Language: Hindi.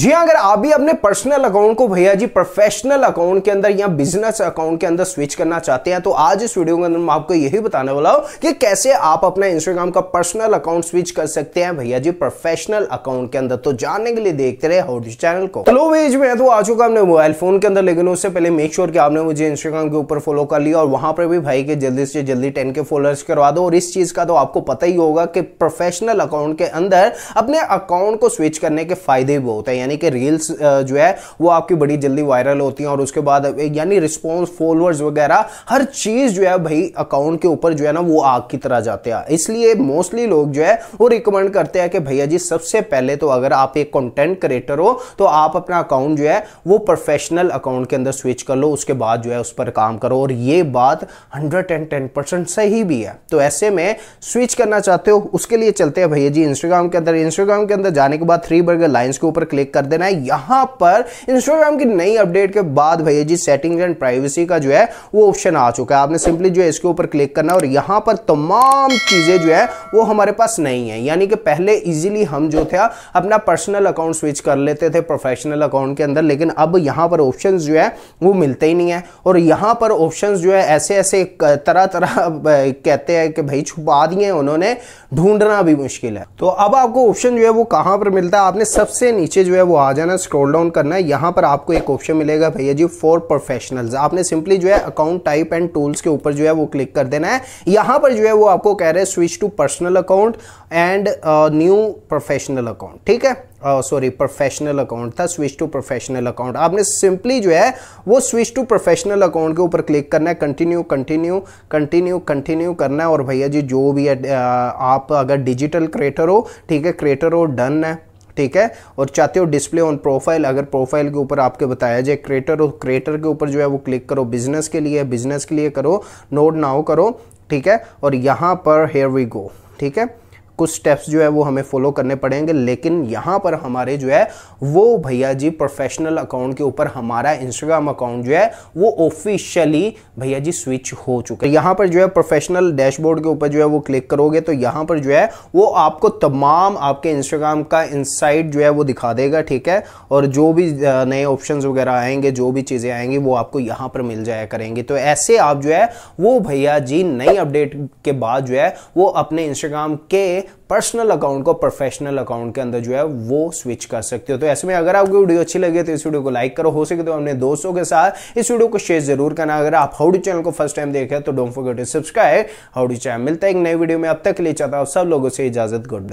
जी हाँ, अगर आप भी अपने पर्सनल अकाउंट को भैया जी प्रोफेशनल अकाउंट के अंदर या बिजनेस अकाउंट के अंदर स्विच करना चाहते हैं तो आज इस वीडियो के अंदर मैं आपको यही बताने वाला हूँ कि कैसे आप अपना इंस्टाग्राम का पर्सनल अकाउंट स्विच कर सकते हैं भैया जी प्रोफेशनल अकाउंट के अंदर तो जानने के लिए देखते रहे हाउडी चैनल को तो लो वेज में तो आ चुका हमने मोबाइल फोन के अंदर लेकिन उससे पहले मेक श्योर की आपने मुझे इंस्टाग्राम के ऊपर फॉलो कर लिया और वहां पर भी भाई के जल्दी से जल्दी टेन के फॉलोअर्स करवा दो और इस चीज का तो आपको पता ही होगा कि प्रोफेशनल अकाउंट के अंदर अपने अकाउंट को स्विच करने के फायदे भी बहुत है यानी कि रील्स जो है वो आपकी बड़ी जल्दी वायरल होती हैं और उसके बाद यानी रिस्पॉन्स फॉलोअर्स वगैरह हर चीज़ जो है भाई अकाउंट के ऊपर जो है ना वो आग की तरह जाते हैं इसलिए मोस्टली लोग जो है वो रिकमेंड करते हैं कि भैया जी सबसे पहले तो अगर आप एक कॉन्टेंट क्रिएटर हो तो आप अपना अकाउंट जो है वो प्रोफेशनल अकाउंट के अंदर स्विच कर लो उसके बाद जो है उस पर काम करो और ये बात हंड्रेड सही भी है तो ऐसे में स्विच करना चाहते हो उसके लिए चलते हैं भैया जी इंस्टाग्राम के अंदर इंस्टाग्राम के अंदर जाने के बाद थ्री बर्गर लाइन्स के ऊपर क्लिक कर कर देना है यहां पर इंस्टाग्राम की नई अपडेट के बाद भैया जी सेटिंग एंड प्राइवेसी का जो है वो ऑप्शन आ चुका है आपने सिंपली जो है इसके ऊपर क्लिक करना और यहां पर तमाम चीज़ें जो है वो हमारे पास नहीं है यानी कि पहले इजिली हम जो थे अपना पर्सनल अकाउंट स्विच कर लेते थे प्रोफेशनल अकाउंट के अंदर लेकिन अब यहां पर ऑप्शन जो है वो मिलते ही नहीं है और यहां पर ऑप्शन जो है ऐसे ऐसे तरह तरह कहते हैं कि भाई छुपा दिए उन्होंने ढूंढना भी मुश्किल है तो अब आपको ऑप्शन जो है वो कहां पर मिलता है आपने सबसे नीचे जो है है वो आ जाना स्क्रॉल डाउन करना है यहाँ पर आपको एक ऑप्शन मिलेगा भैया जी फॉर प्रोफेशनल्स आपने सिंपली जो है अकाउंट टाइप एंड टूल्स के ऊपर जो है वो क्लिक कर देना है यहाँ पर जो है वो आपको कह रहे हैं switch to personal account and new professional account ठीक है सॉरी प्रोफेशनल अकाउंट था स्विच टू प्रोफेशनल अकाउंट आपने सिंपली जो है वो स्विच टू प्रोफेशनल अकाउंट के ऊपर क्लिक करना है कंटिन्यू कंटिन्यू कंटिन्यू कंटिन्यू करना है और भैया जी जो भी है uh, आप अगर डिजिटल क्रिएटर हो ठीक है क्रिएटर हो डन है ठीक है और चाहते हो डिस्प्ले ऑन प्रोफाइल अगर प्रोफाइल के ऊपर आपके बताया जाए क्रिएटर और क्रिएटर के ऊपर जो है वो क्लिक करो बिजनेस के लिए बिजनेस के लिए करो नोट नाउ करो ठीक है और यहां पर हेयर वी गो ठीक है कुछ स्टेप्स जो है वो हमें फॉलो करने पड़ेंगे लेकिन यहाँ पर हमारे जो है वो भैया जी प्रोफेशनल अकाउंट के ऊपर हमारा इंस्टाग्राम अकाउंट जो है वो ऑफिशियली भैया जी स्विच हो चुका है यहाँ पर जो है प्रोफेशनल डैशबोर्ड के ऊपर जो है वो क्लिक करोगे तो यहाँ पर जो है वो आपको तमाम आपके इंस्टाग्राम का इंसाइट जो है वो दिखा देगा ठीक है और जो भी नए ऑप्शन वगैरह आएंगे जो भी चीज़ें आएंगी वो आपको यहाँ पर मिल जाया करेंगी तो ऐसे आप जो है वो भैया जी नई अपडेट के बाद जो है वो अपने इंस्टाग्राम के पर्सनल अकाउंट को प्रोफेशनल अकाउंट के अंदर जो है वो स्विच कर सकते हो तो ऐसे में अगर आपको वीडियो अच्छी लगे तो इस वीडियो को लाइक करो हो सके तो अपने दोस्तों के साथ इस वीडियो को शेयर जरूर करना अगर आप हाउडी चैनल को फर्स्ट टाइम देखें तो don't forget to subscribe Howdy channel मिलता है एक नई वीडियो में अब तक के लिए चाहता हूँ सब लोगों से इजाजत गुड